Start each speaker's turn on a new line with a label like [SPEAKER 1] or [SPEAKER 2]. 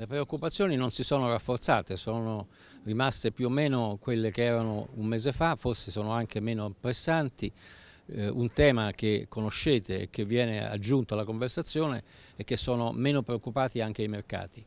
[SPEAKER 1] Le preoccupazioni non si sono rafforzate, sono rimaste più o meno quelle che erano un mese fa, forse sono anche meno pressanti. Eh, un tema che conoscete e che viene aggiunto alla conversazione è che sono meno preoccupati anche i mercati.